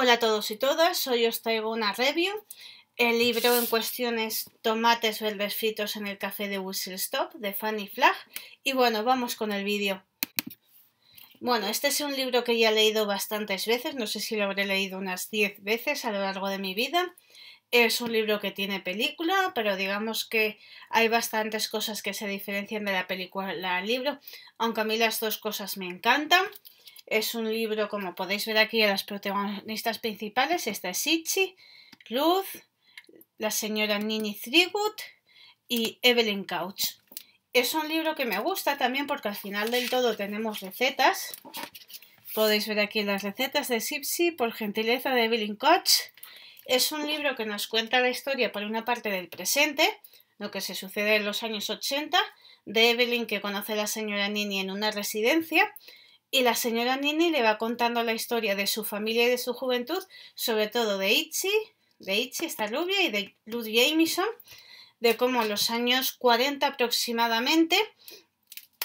Hola a todos y todas, hoy os traigo una review. El libro en cuestión es Tomates verdes fritos en el café de Whistle Stop de Fanny Flagg. Y bueno, vamos con el vídeo. Bueno, este es un libro que ya he leído bastantes veces, no sé si lo habré leído unas 10 veces a lo largo de mi vida. Es un libro que tiene película, pero digamos que hay bastantes cosas que se diferencian de la película al libro, aunque a mí las dos cosas me encantan. Es un libro, como podéis ver aquí, a las protagonistas principales. Esta es Ruth, la señora Nini Threewood y Evelyn Couch. Es un libro que me gusta también porque al final del todo tenemos recetas. Podéis ver aquí las recetas de Sipsi por gentileza de Evelyn Couch. Es un libro que nos cuenta la historia por una parte del presente, lo que se sucede en los años 80, de Evelyn que conoce a la señora Nini en una residencia, y la señora Nini le va contando la historia de su familia y de su juventud, sobre todo de Itchy, de Itchy, esta rubia, y de Ludwig Jamison, de cómo en los años 40 aproximadamente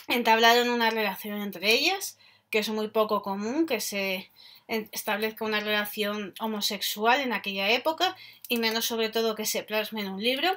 entablaron una relación entre ellas, que es muy poco común que se establezca una relación homosexual en aquella época, y menos sobre todo que se plasme en un libro,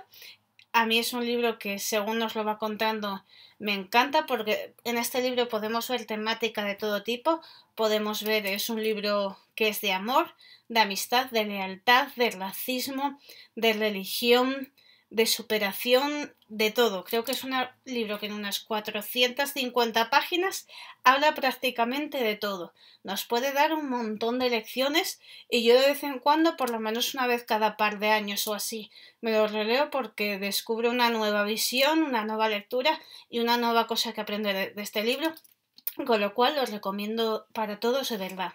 a mí es un libro que, según nos lo va contando, me encanta porque en este libro podemos ver temática de todo tipo, podemos ver, es un libro que es de amor, de amistad, de lealtad, de racismo, de religión, de superación de todo. Creo que es un libro que en unas 450 páginas habla prácticamente de todo. Nos puede dar un montón de lecciones y yo de vez en cuando, por lo menos una vez cada par de años o así, me lo releo porque descubro una nueva visión, una nueva lectura y una nueva cosa que aprender de, de este libro, con lo cual los recomiendo para todos de verdad.